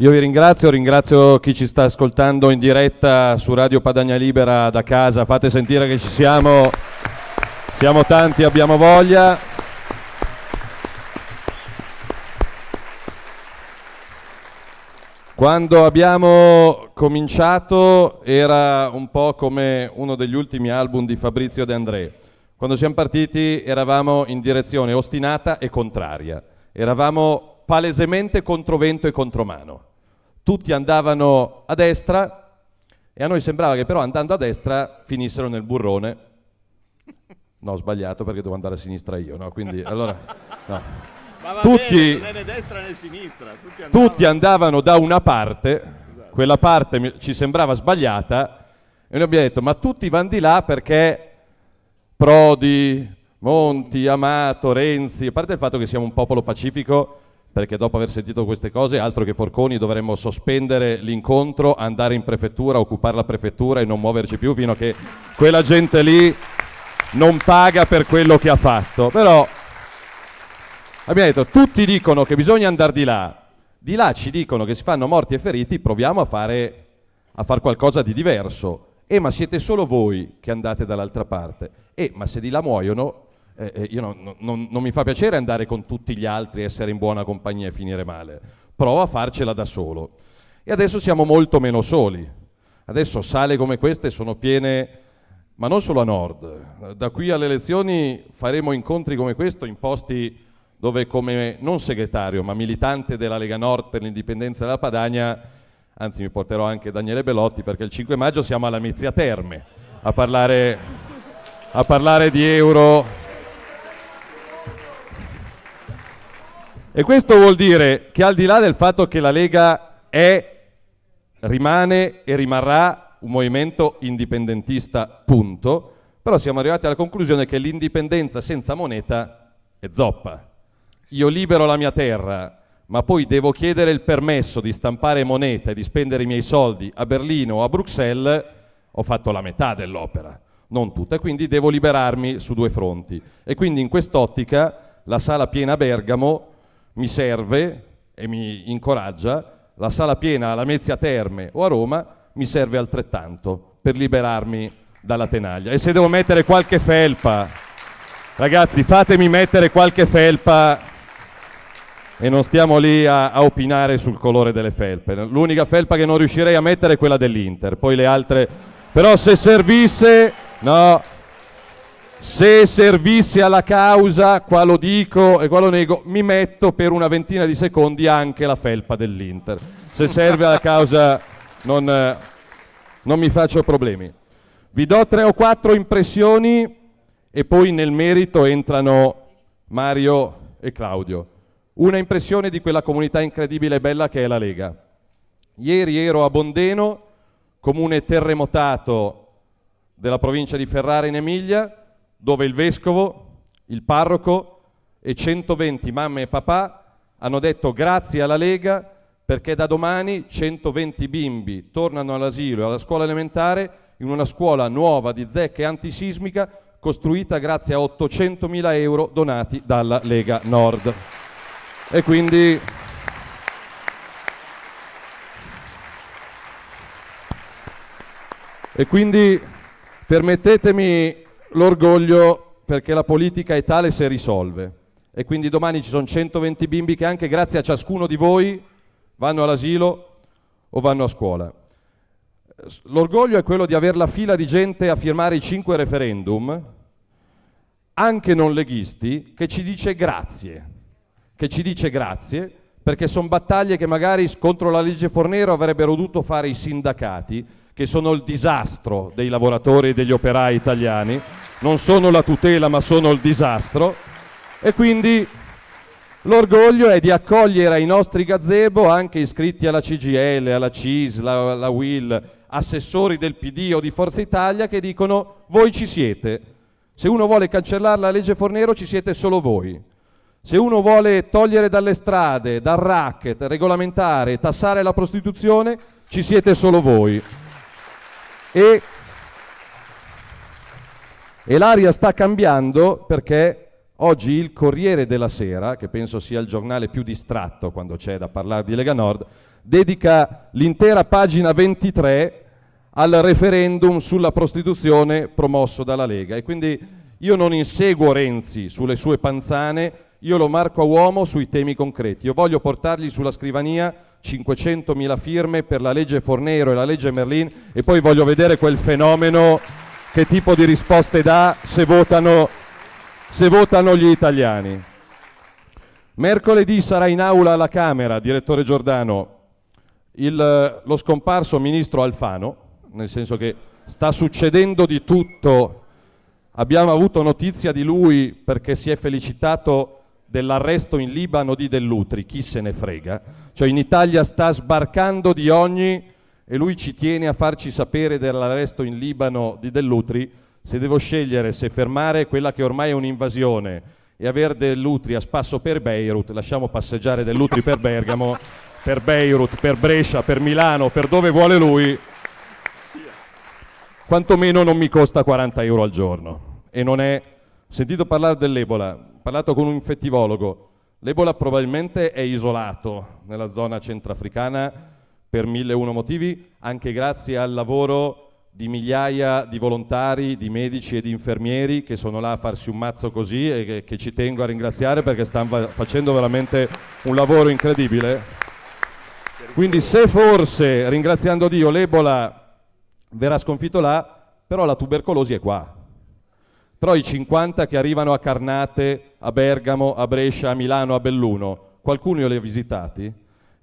Io vi ringrazio, ringrazio chi ci sta ascoltando in diretta su Radio Padagna Libera da casa, fate sentire che ci siamo, siamo tanti, abbiamo voglia. Quando abbiamo cominciato era un po' come uno degli ultimi album di Fabrizio De André. Quando siamo partiti eravamo in direzione ostinata e contraria, eravamo palesemente contro vento e contromano tutti andavano a destra e a noi sembrava che però andando a destra finissero nel burrone. No, ho sbagliato perché devo andare a sinistra io, no? Quindi allora... No. Ma Tutti, bene, né destra né sinistra, tutti, andavano... tutti andavano da una parte, esatto. quella parte ci sembrava sbagliata e noi abbiamo detto ma tutti vanno di là perché Prodi, Monti, Amato, Renzi, a parte il fatto che siamo un popolo pacifico, perché dopo aver sentito queste cose, altro che Forconi, dovremmo sospendere l'incontro, andare in prefettura, occupare la prefettura e non muoverci più fino a che quella gente lì non paga per quello che ha fatto. Però abbiamo detto, tutti dicono che bisogna andare di là, di là ci dicono che si fanno morti e feriti, proviamo a fare, a far qualcosa di diverso. Eh, ma siete solo voi che andate dall'altra parte. Eh, ma se di là muoiono, eh, eh non, non, non mi fa piacere andare con tutti gli altri, essere in buona compagnia e finire male. Provo a farcela da solo. E adesso siamo molto meno soli. Adesso sale come queste sono piene ma non solo a nord. Da qui alle elezioni faremo incontri come questo in posti dove come non segretario ma militante della Lega Nord per l'indipendenza della Padania, anzi mi porterò anche Daniele Bellotti perché il 5 maggio siamo alla Mizia Terme a parlare, a parlare di euro E questo vuol dire che al di là del fatto che la Lega è, rimane e rimarrà un movimento indipendentista, punto, però siamo arrivati alla conclusione che l'indipendenza senza moneta è zoppa. Io libero la mia terra, ma poi devo chiedere il permesso di stampare moneta e di spendere i miei soldi a Berlino o a Bruxelles, ho fatto la metà dell'opera, non tutta, quindi devo liberarmi su due fronti. E quindi in quest'ottica la sala piena a Bergamo mi serve e mi incoraggia, la sala piena a Lamezia Terme o a Roma mi serve altrettanto per liberarmi dalla tenaglia. E se devo mettere qualche felpa, ragazzi, fatemi mettere qualche felpa e non stiamo lì a, a, opinare sul colore delle felpe. L'unica felpa che non riuscirei a mettere è quella dell'Inter, poi le altre... Però se servisse... No, se servisse alla causa, qua lo dico e qua lo nego, mi metto per una ventina di secondi anche la felpa dell'Inter. Se serve alla causa non, non mi faccio problemi. Vi do tre o quattro impressioni e poi nel merito entrano Mario e Claudio. Una impressione di quella comunità incredibile e bella che è la Lega. Ieri ero a Bondeno, comune terremotato della provincia di Ferrara in Emilia, dove il vescovo, il parroco e 120 mamme e papà hanno detto grazie alla Lega perché da domani 120 bimbi tornano all'asilo e alla scuola elementare in una scuola nuova di zecche antisismica costruita grazie a 800.000 euro donati dalla Lega Nord. E quindi E quindi permettetemi l'orgoglio perché la politica è tale se risolve. E quindi domani ci sono 120 bimbi che anche grazie a ciascuno di voi vanno all'asilo o vanno a scuola. L'orgoglio è quello di avere la fila di gente a firmare i cinque referendum, anche non leghisti, che ci dice grazie, che ci dice grazie perché sono battaglie che magari contro la legge Fornero avrebbero dovuto fare i sindacati, che sono il disastro dei lavoratori e degli operai italiani non sono la tutela ma sono il disastro e quindi l'orgoglio è di accogliere ai nostri gazebo anche iscritti alla CGL, alla CIS, alla, alla WIL, assessori del PD o di Forza Italia che dicono voi ci siete. Se uno vuole cancellare la legge Fornero ci siete solo voi. Se uno vuole togliere dalle strade, dal racket, regolamentare, tassare la prostituzione, ci siete solo voi. E e l'aria sta cambiando perché oggi il Corriere della Sera, che penso sia il giornale più distratto quando c'è da parlare di Lega Nord, dedica l'intera pagina 23 al referendum sulla prostituzione promosso dalla Lega. E quindi io non inseguo Renzi sulle sue panzane, io lo marco a uomo sui temi concreti. Io voglio portargli sulla scrivania 500.000 firme per la legge Fornero e la legge Merlin e poi voglio vedere quel fenomeno che tipo di risposte dà se votano, se votano gli italiani. Mercoledì sarà in aula alla Camera, direttore Giordano, il, lo scomparso ministro Alfano, nel senso che sta succedendo di tutto. Abbiamo avuto notizia di lui perché si è felicitato dell'arresto in Libano di Dell'Utri, chi se ne frega. Cioè in Italia sta sbarcando di ogni e lui ci tiene a farci sapere dell'arresto in Libano di Dell'Utri, se devo scegliere se fermare quella che ormai è un'invasione e avere Dell'Utri a spasso per Beirut, lasciamo passeggiare Dell'Utri per Bergamo, per Beirut, per Brescia, per Milano, per dove vuole lui, quantomeno non mi costa 40 euro al giorno. E non è... Ho sentito parlare dell'Ebola, ho parlato con un infettivologo, l'Ebola probabilmente è isolato nella zona centrafricana per mille e uno motivi, anche grazie al lavoro di migliaia di volontari, di medici e di infermieri che sono là a farsi un mazzo così e che, che ci tengo a ringraziare perché stanno facendo veramente un lavoro incredibile. Quindi se forse, ringraziando Dio, l'Ebola verrà sconfitto là, però la tubercolosi è qua. Però i 50 che arrivano a Carnate, a Bergamo, a Brescia, a Milano, a Belluno, qualcuno li ha visitati?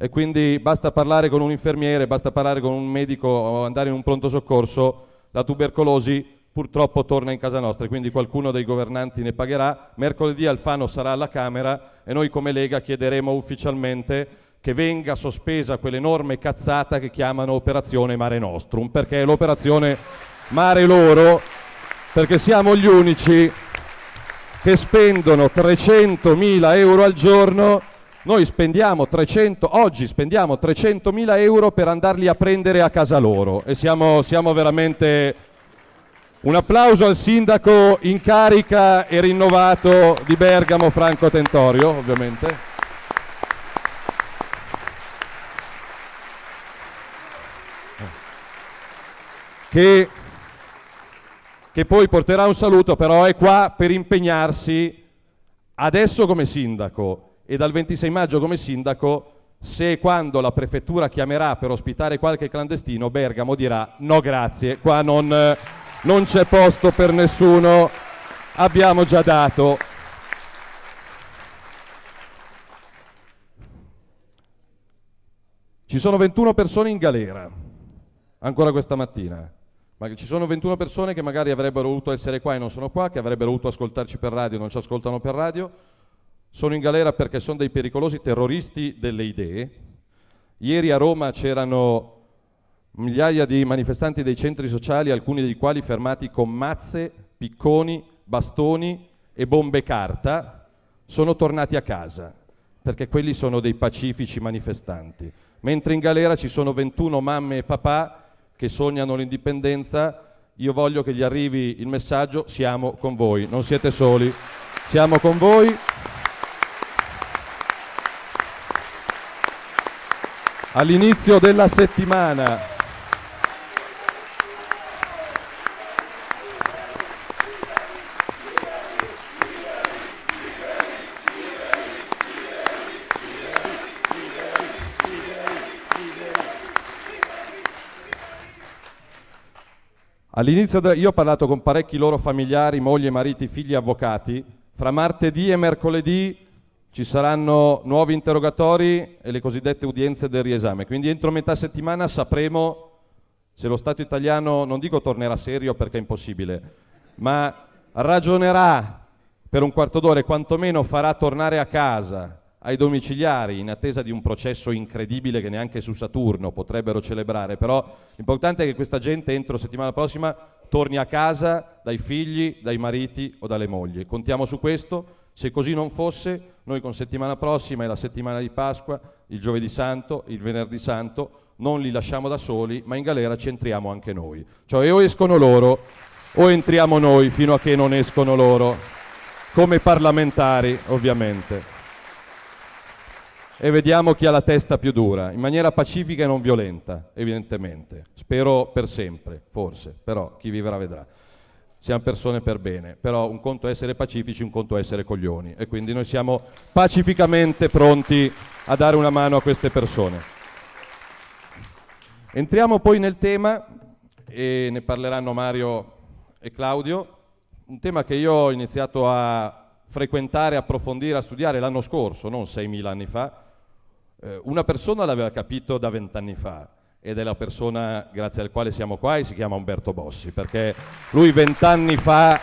e quindi basta parlare con un infermiere, basta parlare con un medico o andare in un pronto soccorso, la tubercolosi purtroppo torna in casa nostra, quindi qualcuno dei governanti ne pagherà. Mercoledì Alfano sarà alla Camera e noi come Lega chiederemo ufficialmente che venga sospesa quell'enorme cazzata che chiamano operazione Mare Nostrum, perché è l'operazione Mare Loro, perché siamo gli unici che spendono 300.000 euro al giorno noi spendiamo 300, oggi spendiamo 300.000 euro per andarli a prendere a casa loro e siamo, siamo veramente... Un applauso al sindaco in carica e rinnovato di Bergamo, Franco Tentorio, ovviamente. Che, che, poi porterà un saluto, però è qua per impegnarsi adesso come sindaco e dal 26 maggio come sindaco, se e quando la prefettura chiamerà per ospitare qualche clandestino, Bergamo dirà no grazie, qua non, non c'è posto per nessuno, abbiamo già dato. Ci sono 21 persone in galera, ancora questa mattina. Ma ci sono 21 persone che magari avrebbero voluto essere qua e non sono qua, che avrebbero voluto ascoltarci per radio e non ci ascoltano per radio. Sono in galera perché sono dei pericolosi terroristi delle idee. Ieri a Roma c'erano migliaia di manifestanti dei centri sociali, alcuni dei quali fermati con mazze, picconi, bastoni e bombe carta. Sono tornati a casa perché quelli sono dei pacifici manifestanti. Mentre in galera ci sono 21 mamme e papà che sognano l'indipendenza io voglio che gli arrivi il messaggio, siamo con voi, non siete soli, siamo con voi. all'inizio della settimana. All'inizio de- io ho parlato con parecchi loro familiari, moglie, mariti, figli, avvocati. Fra martedì e mercoledì ci saranno nuovi interrogatori e le cosiddette udienze del riesame, quindi entro metà settimana sapremo se lo Stato italiano, non dico tornerà serio perché è impossibile, ma ragionerà per un quarto d'ora e quantomeno farà tornare a casa ai domiciliari in attesa di un processo incredibile che neanche su Saturno potrebbero celebrare, però l'importante è che questa gente entro settimana prossima torni a casa dai figli, dai mariti o dalle mogli. Contiamo su questo, se così non fosse, noi con settimana prossima e la settimana di Pasqua, il giovedì santo, il venerdì santo, non li lasciamo da soli, ma in galera ci entriamo anche noi. Cioè o escono loro o entriamo noi fino a che non escono loro, come parlamentari ovviamente. E vediamo chi ha la testa più dura, in maniera pacifica e non violenta, evidentemente. Spero per sempre, forse, però chi vivrà vedrà siamo persone per bene, però un conto è essere pacifici, un conto è essere coglioni e quindi noi siamo pacificamente pronti a dare una mano a queste persone. Entriamo poi nel tema e ne parleranno Mario e Claudio, un tema che io ho iniziato a frequentare, approfondire, a studiare l'anno scorso, non 6.000 anni fa. Eh, una persona l'aveva capito da vent'anni fa, ed è la persona grazie al quale siamo qua e si chiama Umberto Bossi, perché lui vent'anni fa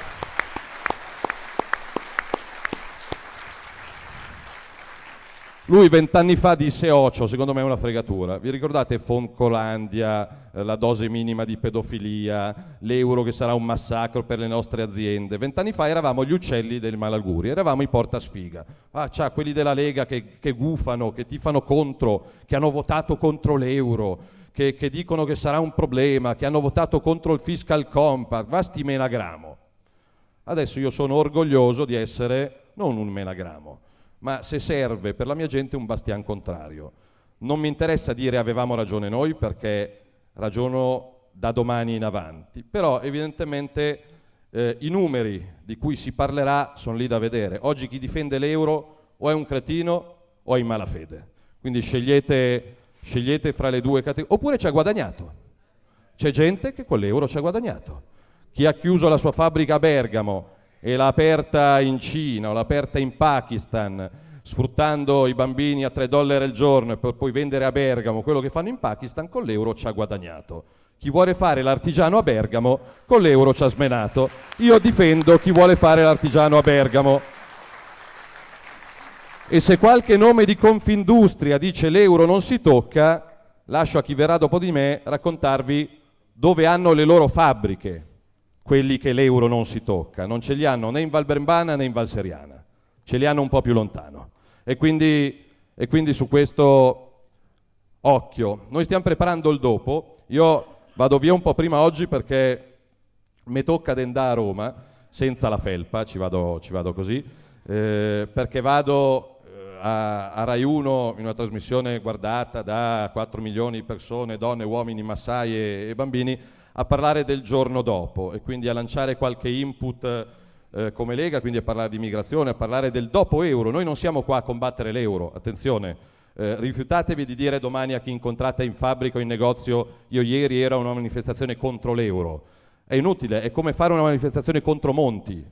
Lui vent'anni fa disse Ocio, secondo me è una fregatura. Vi ricordate Foncolandia, eh, la dose minima di pedofilia, l'euro che sarà un massacro per le nostre aziende? Vent'anni fa eravamo gli uccelli del malaugurio, eravamo i portasfiga. Ah, c'ha quelli della Lega che, che gufano, che tifano contro, che hanno votato contro l'euro che, che dicono che sarà un problema, che hanno votato contro il fiscal compact, vasti menagramo. Adesso io sono orgoglioso di essere non un menagramo, ma se serve per la mia gente un bastian contrario. Non mi interessa dire avevamo ragione noi perché ragiono da domani in avanti, però evidentemente eh, i numeri di cui si parlerà sono lì da vedere. Oggi chi difende l'euro o è un cretino o è in malafede. Quindi scegliete Scegliete fra le due categorie. Oppure ci ha guadagnato. C'è gente che con l'euro ci ha guadagnato. Chi ha chiuso la sua fabbrica a Bergamo e l'ha aperta in Cina o l'ha aperta in Pakistan, sfruttando i bambini a 3 dollari al giorno per poi vendere a Bergamo quello che fanno in Pakistan, con l'euro ci ha guadagnato. Chi vuole fare l'artigiano a Bergamo, con l'euro ci ha smenato. Io difendo chi vuole fare l'artigiano a Bergamo e se qualche nome di Confindustria dice l'euro non si tocca, lascio a chi verrà dopo di me raccontarvi dove hanno le loro fabbriche, quelli che l'euro non si tocca. Non ce li hanno né in Val Brembana né in Valseriana, ce li hanno un po' più lontano. E quindi, e quindi su questo occhio. Noi stiamo preparando il dopo, io vado via un po' prima oggi perché mi tocca ad andare a Roma senza la felpa, ci vado, ci vado così, eh, perché vado a, a Rai 1 in una trasmissione guardata da 4 milioni di persone, donne, uomini, massai e, e bambini, a parlare del giorno dopo e quindi a lanciare qualche input eh, come Lega, quindi a parlare di migrazione, a parlare del dopo euro. Noi non siamo qua a combattere l'euro, attenzione. Eh, rifiutatevi di dire domani a chi incontrate in fabbrica o in negozio io ieri era una manifestazione contro l'euro. È inutile, è come fare una manifestazione contro Monti.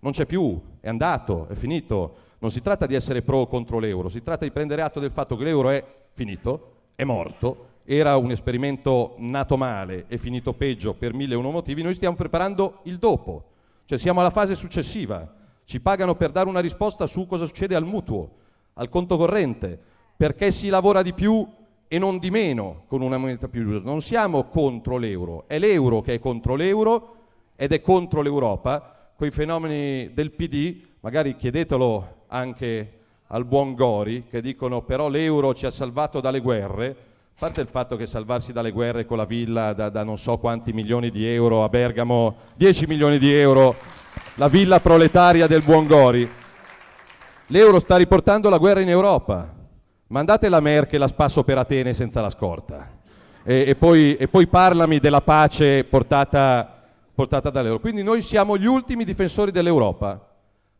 Non c'è più, è andato, è finito non si tratta di essere pro o contro l'euro, si tratta di prendere atto del fatto che l'euro è finito, è morto, era un esperimento nato male e finito peggio per mille e uno motivi, noi stiamo preparando il dopo, cioè siamo alla fase successiva, ci pagano per dare una risposta su cosa succede al mutuo, al conto corrente, perché si lavora di più e non di meno con una moneta più giusta. Non siamo contro l'euro, è l'euro che è contro l'euro ed è contro l'Europa, quei fenomeni del PD, magari chiedetelo anche al buon Gori, che dicono però l'euro ci ha salvato dalle guerre, a parte il fatto che salvarsi dalle guerre con la villa da, da non so quanti milioni di euro a Bergamo, 10 milioni di euro, la villa proletaria del buon Gori, l'euro sta riportando la guerra in Europa. Mandate la Merkel a spasso per Atene senza la scorta. E, e, poi, e poi, parlami della pace portata, portata dall'euro. Quindi noi siamo gli ultimi difensori dell'Europa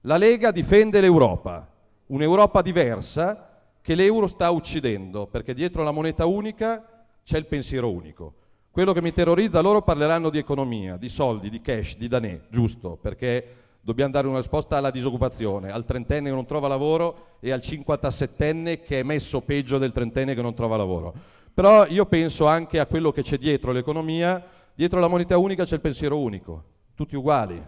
la Lega difende l'Europa, un'Europa diversa che l'euro sta uccidendo, perché dietro la moneta unica c'è il pensiero unico. Quello che mi terrorizza, loro parleranno di economia, di soldi, di cash, di danè, giusto, perché dobbiamo dare una risposta alla disoccupazione, al trentenne che non trova lavoro e al 57enne che è messo peggio del trentenne che non trova lavoro. Però io penso anche a quello che c'è dietro l'economia, dietro la moneta unica c'è il pensiero unico, tutti uguali,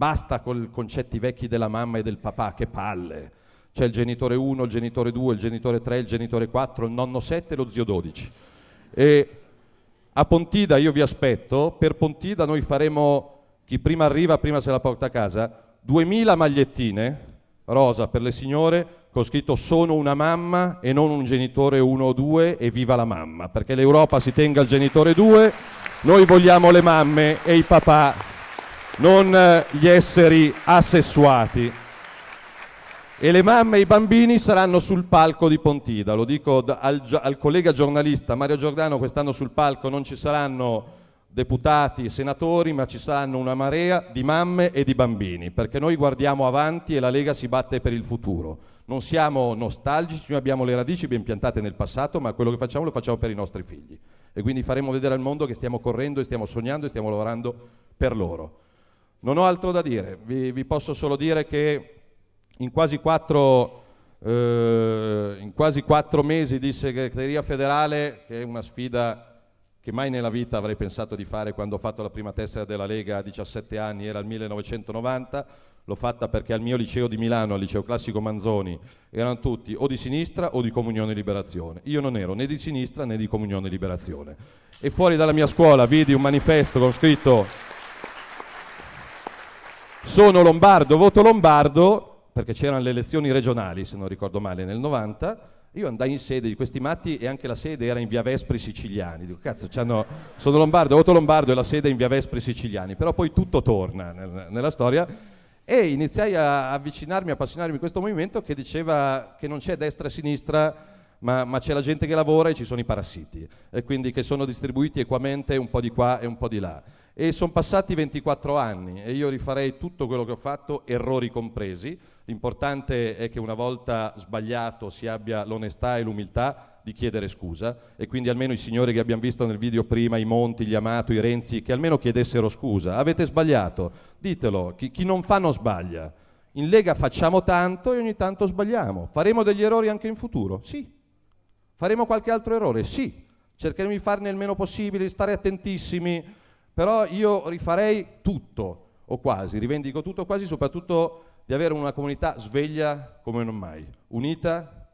Basta con i concetti vecchi della mamma e del papà, che palle. C'è il genitore 1, il genitore 2, il genitore 3, il genitore 4, il nonno 7 e lo zio 12. E a Pontida io vi aspetto, per Pontida noi faremo, chi prima arriva prima se la porta a casa, 2000 magliettine rosa per le signore con scritto sono una mamma e non un genitore 1 o 2 e viva la mamma, perché l'Europa si tenga il genitore 2, noi vogliamo le mamme e i papà non eh, gli esseri assessuati. E le mamme e i bambini saranno sul palco di Pontida, lo dico al, al collega giornalista Mario Giordano, quest'anno sul palco non ci saranno deputati e senatori, ma ci saranno una marea di mamme e di bambini, perché noi guardiamo avanti e la Lega si batte per il futuro. Non siamo nostalgici, noi abbiamo le radici ben piantate nel passato, ma quello che facciamo lo facciamo per i nostri figli. E quindi faremo vedere al mondo che stiamo correndo e stiamo sognando e stiamo lavorando per loro. Non ho altro da dire, vi, vi posso solo dire che in quasi quattro... Uh, in quasi quattro mesi di segreteria federale, che è una sfida che mai nella vita avrei pensato di fare quando ho fatto la prima tessera della Lega a 17 anni, era il 1990, l'ho fatta perché al mio liceo di Milano, al liceo classico Manzoni, erano tutti o di sinistra o di Comunione e Liberazione. Io non ero né di sinistra né di Comunione e Liberazione. E fuori dalla mia scuola vidi un manifesto con scritto sono lombardo, voto lombardo, perché c'erano le elezioni regionali, se non ricordo male, nel 90. Io andai in sede di questi matti e anche la sede era in via Vespri Siciliani. Dico, cazzo, sono lombardo, voto lombardo e la sede è in via Vespri Siciliani. Però poi tutto torna nel, nella storia. E iniziai a avvicinarmi, a appassionarmi a questo movimento che diceva che non c'è destra e sinistra, ma, ma, c'è la gente che lavora e ci sono i parassiti, e quindi che sono distribuiti equamente un po' di qua e un po' di là e sono passati 24 anni e io rifarei tutto quello che ho fatto, errori compresi. L'importante è che una volta sbagliato si abbia l'onestà e l'umiltà di chiedere scusa e quindi almeno i signori che abbiamo visto nel video prima, i Monti, gli Amato, i Renzi, che almeno chiedessero scusa. Avete sbagliato, ditelo, chi, chi non fa non sbaglia. In Lega facciamo tanto e ogni tanto sbagliamo. Faremo degli errori anche in futuro? Sì. Faremo qualche altro errore? Sì. Cercheremo di farne il meno possibile, di stare attentissimi però io rifarei tutto, o quasi, rivendico tutto, quasi, soprattutto di avere una comunità sveglia come non mai, unita.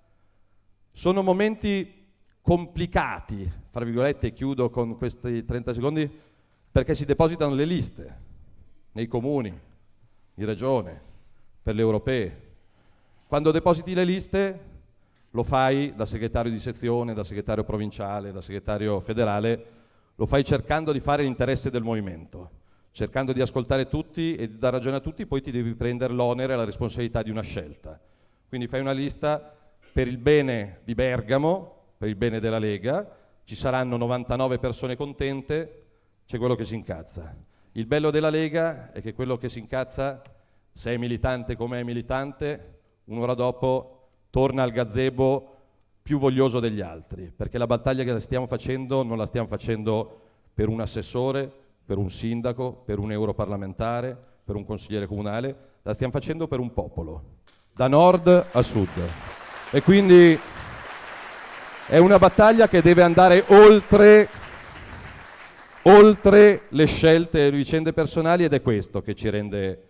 Sono momenti complicati, fra virgolette, chiudo con questi 30 secondi, perché si depositano le liste nei comuni, in regione, per le europee. Quando depositi le liste lo fai da segretario di sezione, da segretario provinciale, da segretario federale lo fai cercando di fare l'interesse del movimento, cercando di ascoltare tutti e di dare ragione a tutti, poi ti devi prendere l'onere e la responsabilità di una scelta. Quindi fai una lista per il bene di Bergamo, per il bene della Lega, ci saranno 99 persone contente, c'è quello che si incazza. Il bello della Lega è che quello che si incazza, se è militante come è militante, un'ora dopo torna al gazebo più voglioso degli altri, perché la battaglia che stiamo facendo non la stiamo facendo per un assessore, per un sindaco, per un europarlamentare, per un consigliere comunale, la stiamo facendo per un popolo, da nord a sud. E quindi è una battaglia che deve andare oltre, oltre le scelte e le vicende personali ed è questo che ci rende,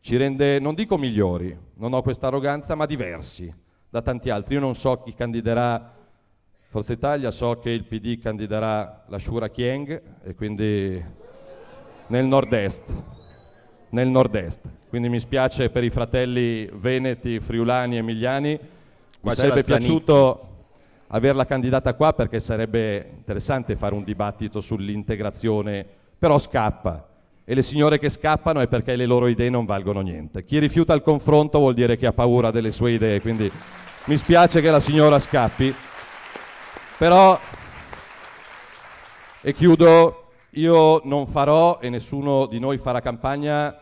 ci rende, non dico migliori, non ho questa arroganza, ma diversi da tanti altri. Io non so chi candiderà Forza Italia, so che il PD candiderà la Shura Chieng e quindi nel nord-est. Nel nord-est. Quindi mi spiace per i fratelli veneti, friulani, emiliani. mi sarebbe piaciuto averla candidata qua perché sarebbe interessante fare un dibattito sull'integrazione, però scappa e le signore che scappano è perché le loro idee non valgono niente. Chi rifiuta il confronto vuol dire che ha paura delle sue idee, quindi mi spiace che la signora scappi, però, e chiudo, io non farò e nessuno di noi farà campagna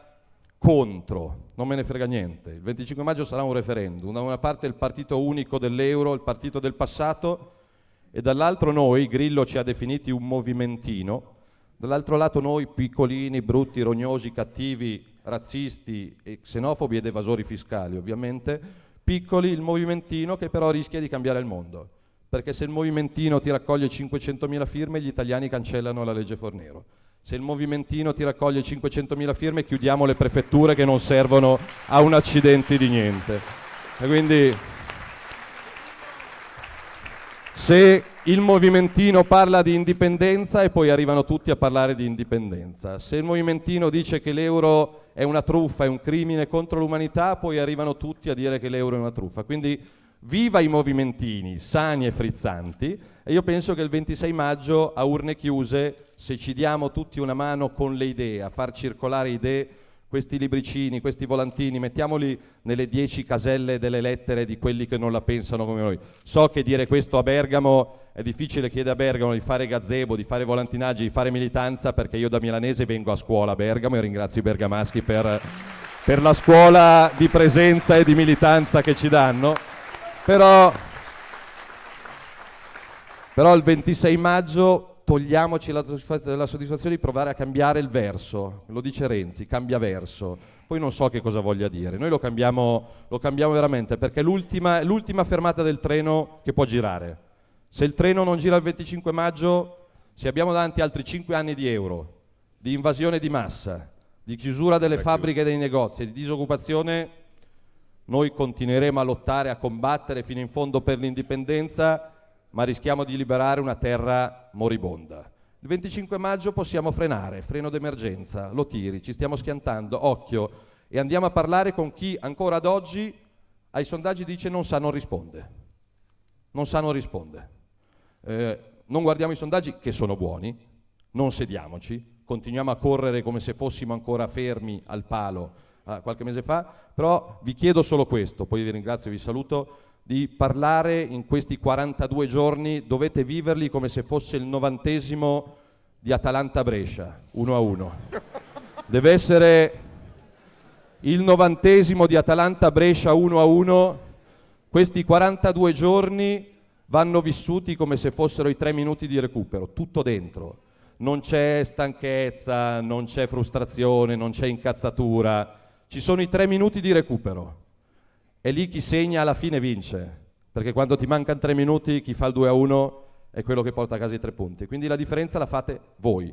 contro, non me ne frega niente. Il 25 maggio sarà un referendum, da una parte il partito unico dell'euro, il partito del passato, e dall'altro noi, Grillo ci ha definiti un movimentino, Dall'altro lato noi, piccolini, brutti, rognosi, cattivi, razzisti, xenofobi ed evasori fiscali ovviamente, piccoli il movimentino che però rischia di cambiare il mondo. Perché se il movimentino ti raccoglie 500.000 firme, gli italiani cancellano la legge Fornero. Se il movimentino ti raccoglie 500.000 firme, chiudiamo le prefetture che non servono a un accidente di niente. E quindi se il movimentino parla di indipendenza e poi arrivano tutti a parlare di indipendenza. Se il movimentino dice che l'euro è una truffa, è un crimine contro l'umanità, poi arrivano tutti a dire che l'euro è una truffa. Quindi viva i movimentini, sani e frizzanti, e io penso che il 26 maggio a urne chiuse, se ci diamo tutti una mano con le idee, a far circolare idee, questi libricini, questi volantini, mettiamoli nelle dieci caselle delle lettere di quelli che non la pensano come noi. So che dire questo a Bergamo è difficile, chiedere a Bergamo di fare gazebo, di fare volantinaggi, di fare militanza, perché io da milanese vengo a scuola a Bergamo e ringrazio i bergamaschi per, per la scuola di presenza e di militanza che ci danno. Però, però il 26 maggio togliamoci la soddisfazione, la soddisfazione di provare a cambiare il verso, lo dice Renzi, cambia verso poi non so che cosa voglia dire. Noi lo cambiamo, lo cambiamo veramente perché è l'ultima, l'ultima, fermata del treno che può girare. Se il treno non gira il 25 maggio, se abbiamo davanti altri 5 anni di euro, di invasione di massa, di chiusura delle fabbriche e dei negozi, di disoccupazione, noi continueremo a lottare, a combattere fino in fondo per l'indipendenza ma rischiamo di liberare una terra moribonda. Il 25 maggio possiamo frenare, freno d'emergenza, lo tiri, ci stiamo schiantando, occhio, e andiamo a parlare con chi ancora ad oggi ai sondaggi dice non sa, non risponde. Non sa, non risponde. Eh, non guardiamo i sondaggi che sono buoni, non sediamoci, continuiamo a correre come se fossimo ancora fermi al palo eh, qualche mese fa, però vi chiedo solo questo, poi vi ringrazio e vi saluto di parlare in questi 42 giorni, dovete viverli come se fosse il novantesimo di Atalanta-Brescia, uno a uno. Deve essere il novantesimo di Atalanta-Brescia uno a uno. Questi 42 giorni vanno vissuti come se fossero i tre minuti di recupero, tutto dentro. Non c'è stanchezza, non c'è frustrazione, non c'è incazzatura. Ci sono i tre minuti di recupero è lì chi segna alla fine vince, perché quando ti mancano tre minuti chi fa il 2 a 1 è quello che porta a casa i tre punti. Quindi la differenza la fate voi,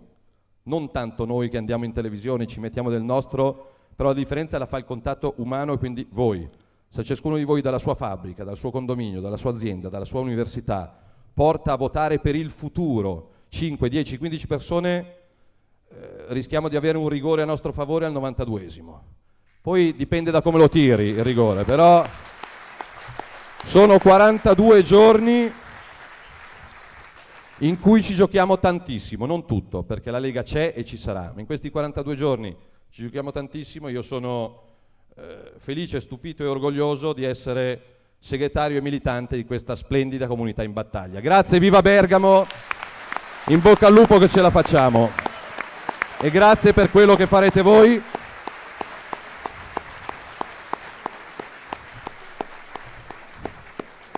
non tanto noi che andiamo in televisione, ci mettiamo del nostro, però la differenza la fa il contatto umano e quindi voi. Se ciascuno di voi dalla sua fabbrica, dal suo condominio, dalla sua azienda, dalla sua università, porta a votare per il futuro 5, 10, 15 persone, eh, rischiamo di avere un rigore a nostro favore al 92esimo. Poi dipende da come lo tiri il rigore, però sono 42 giorni in cui ci giochiamo tantissimo, non tutto, perché la Lega c'è e ci sarà. ma In questi 42 giorni ci giochiamo tantissimo, io sono eh, felice, stupito e orgoglioso di essere segretario e militante di questa splendida comunità in battaglia. Grazie, viva Bergamo, in bocca al lupo che ce la facciamo e grazie per quello che farete voi.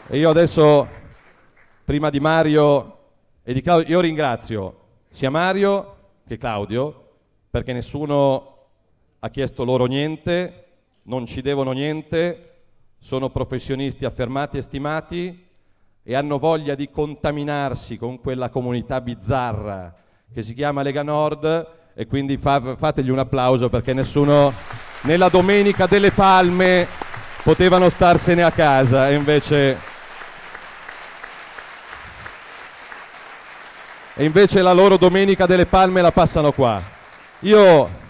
E io adesso, prima di Mario e di Claudio, io ringrazio sia Mario che Claudio, perché nessuno ha chiesto loro niente, non ci devono niente, sono professionisti affermati e stimati e hanno voglia di contaminarsi con quella comunità bizzarra che si chiama Lega Nord e quindi fa, fategli un applauso perché nessuno nella domenica delle palme potevano starsene a casa e invece e invece la loro domenica delle palme la passano qua. Io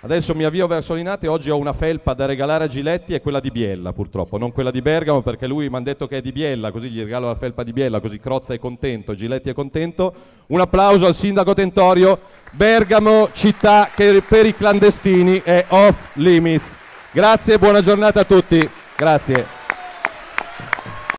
adesso mi avvio verso l'inate, oggi ho una felpa da regalare a Giletti e quella di Biella purtroppo, non quella di Bergamo perché lui mi ha detto che è di Biella, così gli regalo la felpa di Biella, così Crozza è contento, Giletti è contento. Un applauso al sindaco Tentorio, Bergamo città che per i clandestini è off limits. Grazie e buona giornata a tutti. Grazie.